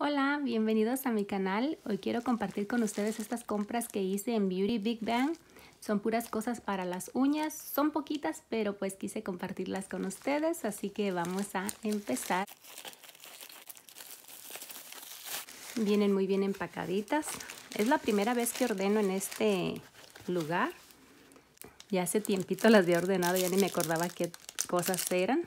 Hola, bienvenidos a mi canal. Hoy quiero compartir con ustedes estas compras que hice en Beauty Big Bang. Son puras cosas para las uñas, son poquitas, pero pues quise compartirlas con ustedes, así que vamos a empezar. Vienen muy bien empacaditas. Es la primera vez que ordeno en este lugar. Ya hace tiempito las he ordenado, ya ni me acordaba qué cosas eran.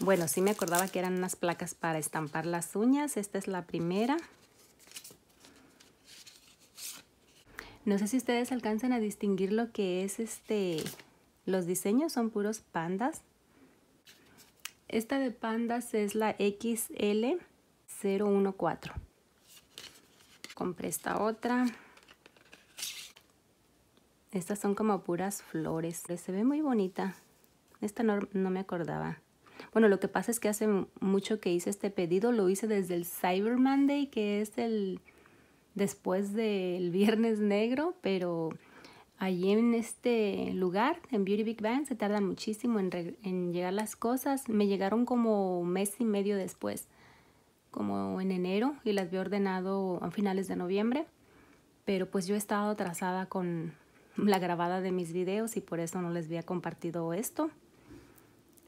Bueno, sí me acordaba que eran unas placas para estampar las uñas. Esta es la primera. No sé si ustedes alcanzan a distinguir lo que es este... Los diseños son puros pandas. Esta de pandas es la XL014. Compré esta otra. Estas son como puras flores. Se ve muy bonita. Esta no, no me acordaba. Bueno, lo que pasa es que hace mucho que hice este pedido, lo hice desde el Cyber Monday, que es el después del Viernes Negro, pero allí en este lugar, en Beauty Big Bang, se tarda muchísimo en, en llegar las cosas. Me llegaron como un mes y medio después, como en enero, y las había ordenado a finales de noviembre. Pero pues yo he estado atrasada con la grabada de mis videos y por eso no les había compartido esto.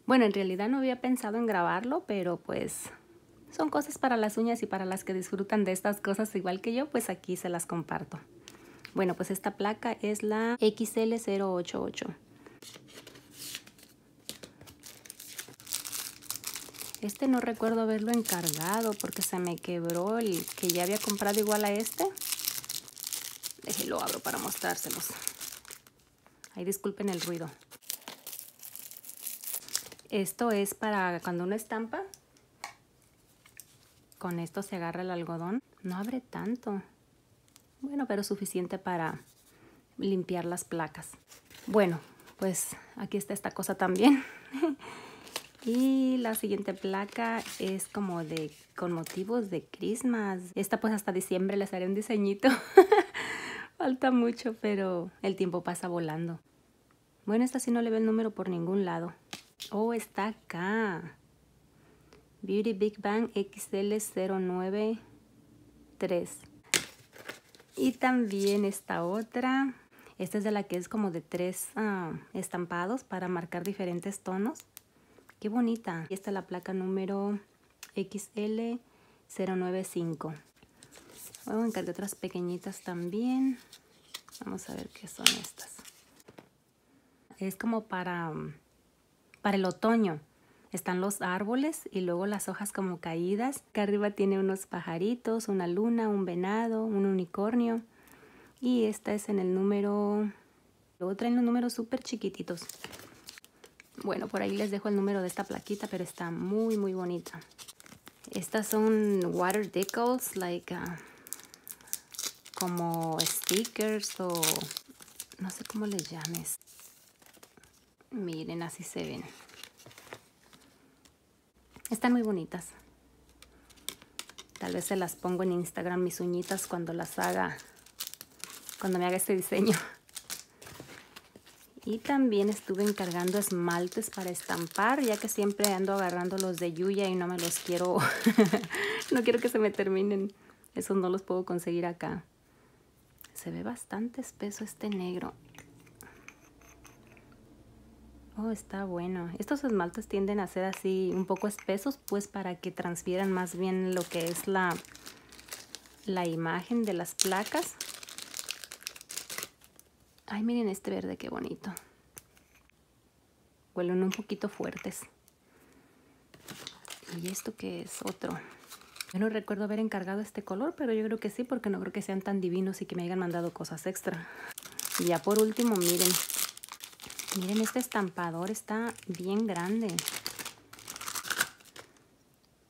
Bueno, en realidad no había pensado en grabarlo, pero pues son cosas para las uñas y para las que disfrutan de estas cosas igual que yo, pues aquí se las comparto. Bueno, pues esta placa es la XL088. Este no recuerdo haberlo encargado porque se me quebró el que ya había comprado igual a este. Déjelo abro para mostrárselos. Ahí disculpen el ruido. Esto es para cuando uno estampa. Con esto se agarra el algodón. No abre tanto. Bueno, pero suficiente para limpiar las placas. Bueno, pues aquí está esta cosa también. y la siguiente placa es como de con motivos de Christmas. Esta pues hasta diciembre les haré un diseñito. Falta mucho, pero el tiempo pasa volando. Bueno, esta sí no le ve el número por ningún lado. Oh, está acá. Beauty Big Bang XL093. Y también esta otra. Esta es de la que es como de tres ah, estampados para marcar diferentes tonos. Qué bonita. Y esta es la placa número XL095. a encargar otras pequeñitas también. Vamos a ver qué son estas. Es como para mm, para el otoño están los árboles y luego las hojas como caídas. Acá arriba tiene unos pajaritos, una luna, un venado, un unicornio. Y esta es en el número... Luego traen los números súper chiquititos. Bueno, por ahí les dejo el número de esta plaquita, pero está muy, muy bonita. Estas son water decals, like uh, como stickers o no sé cómo les llames. Miren, así se ven. Están muy bonitas. Tal vez se las pongo en Instagram mis uñitas cuando las haga, cuando me haga este diseño. Y también estuve encargando esmaltes para estampar, ya que siempre ando agarrando los de Yuya y no me los quiero, no quiero que se me terminen. Esos no los puedo conseguir acá. Se ve bastante espeso este negro. Oh, está bueno. Estos esmaltes tienden a ser así un poco espesos, pues para que transfieran más bien lo que es la, la imagen de las placas. Ay, miren este verde, qué bonito. Huelen un poquito fuertes. ¿Y esto que es otro? Yo no recuerdo haber encargado este color, pero yo creo que sí, porque no creo que sean tan divinos y que me hayan mandado cosas extra. Y ya por último, miren, Miren, este estampador está bien grande.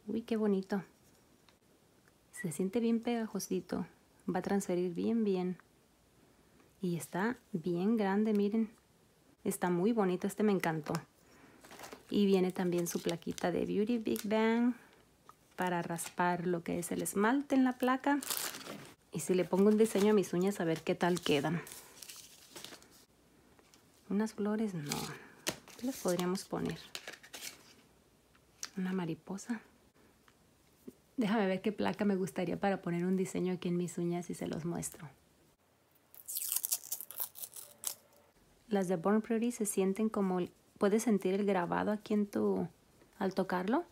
Uy, qué bonito. Se siente bien pegajosito. Va a transferir bien, bien. Y está bien grande, miren. Está muy bonito, este me encantó. Y viene también su plaquita de Beauty Big Bang para raspar lo que es el esmalte en la placa. Y si le pongo un diseño a mis uñas a ver qué tal quedan. Unas flores no. ¿Qué les podríamos poner? Una mariposa. Déjame ver qué placa me gustaría para poner un diseño aquí en mis uñas y se los muestro. Las de Born Prairie se sienten como... Puedes sentir el grabado aquí en tu... al tocarlo.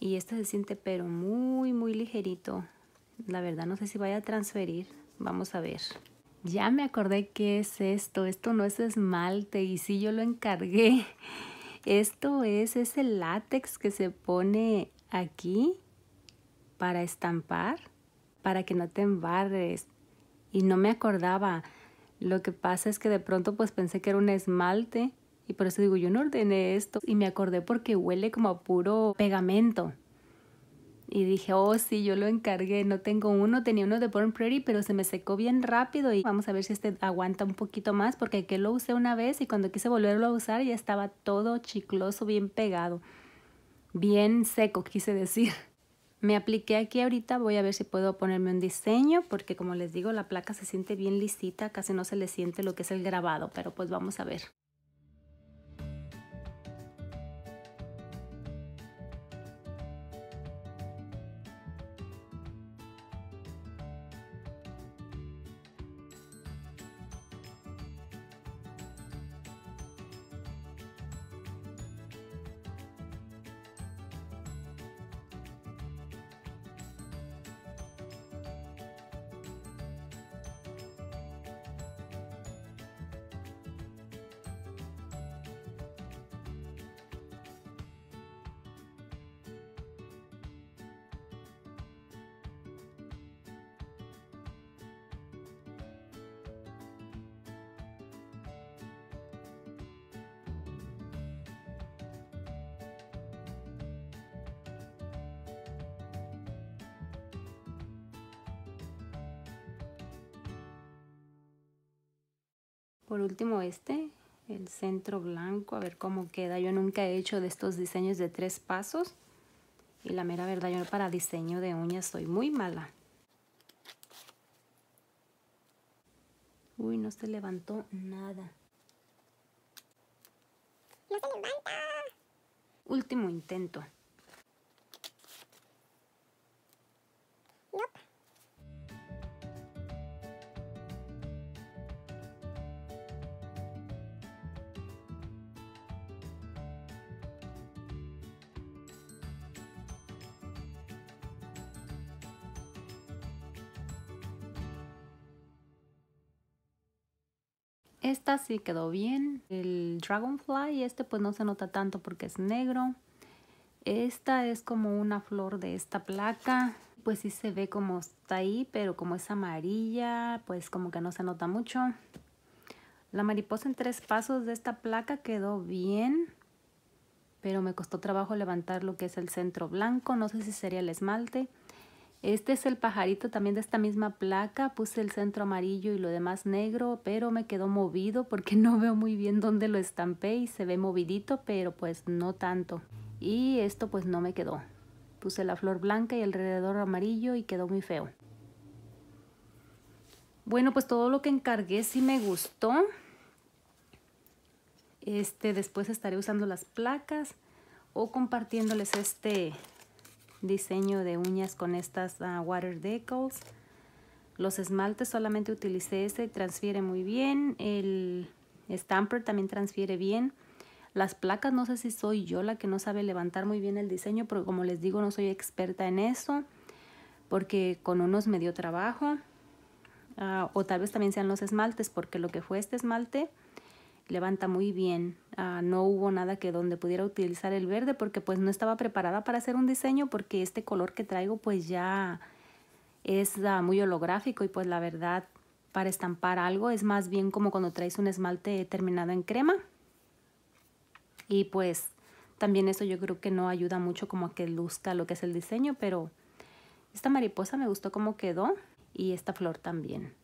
Y esta se siente pero muy, muy ligerito. La verdad no sé si vaya a transferir. Vamos a ver. Ya me acordé qué es esto. Esto no es esmalte y sí yo lo encargué. Esto es ese látex que se pone aquí para estampar, para que no te embarres. Y no me acordaba. Lo que pasa es que de pronto pues pensé que era un esmalte y por eso digo, yo no ordené esto y me acordé porque huele como a puro pegamento. Y dije, oh sí, yo lo encargué, no tengo uno, tenía uno de Born Pretty, pero se me secó bien rápido y vamos a ver si este aguanta un poquito más porque que lo usé una vez y cuando quise volverlo a usar ya estaba todo chicloso, bien pegado, bien seco quise decir. Me apliqué aquí ahorita, voy a ver si puedo ponerme un diseño porque como les digo la placa se siente bien lisita, casi no se le siente lo que es el grabado, pero pues vamos a ver. Por último este, el centro blanco, a ver cómo queda. Yo nunca he hecho de estos diseños de tres pasos. Y la mera verdad, yo para diseño de uñas soy muy mala. Uy, no se levantó nada. No se Último intento. Esta sí quedó bien. El Dragonfly, este pues no se nota tanto porque es negro. Esta es como una flor de esta placa. Pues sí se ve como está ahí, pero como es amarilla, pues como que no se nota mucho. La mariposa en tres pasos de esta placa quedó bien, pero me costó trabajo levantar lo que es el centro blanco. No sé si sería el esmalte. Este es el pajarito también de esta misma placa. Puse el centro amarillo y lo demás negro, pero me quedó movido porque no veo muy bien dónde lo estampé y se ve movidito, pero pues no tanto. Y esto pues no me quedó. Puse la flor blanca y alrededor amarillo y quedó muy feo. Bueno, pues todo lo que encargué sí me gustó. Este, después estaré usando las placas o compartiéndoles este diseño de uñas con estas ah, water decals. Los esmaltes solamente utilicé este, transfiere muy bien. El stamper también transfiere bien. Las placas, no sé si soy yo la que no sabe levantar muy bien el diseño, pero como les digo, no soy experta en eso, porque con unos me dio trabajo. Ah, o tal vez también sean los esmaltes, porque lo que fue este esmalte levanta muy bien. Ah, no hubo nada que donde pudiera utilizar el verde porque pues no estaba preparada para hacer un diseño porque este color que traigo pues ya es ah, muy holográfico y pues la verdad para estampar algo es más bien como cuando traes un esmalte terminado en crema. Y pues también eso yo creo que no ayuda mucho como a que luzca lo que es el diseño, pero esta mariposa me gustó como quedó y esta flor también.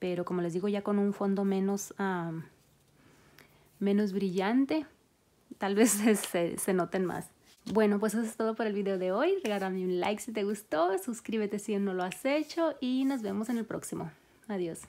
Pero como les digo, ya con un fondo menos... Ah, menos brillante, tal vez se, noten más. Bueno, pues eso es todo por el video de hoy. Regálame un like si te gustó, suscríbete si aún no lo has hecho y nos vemos en el próximo. Adiós.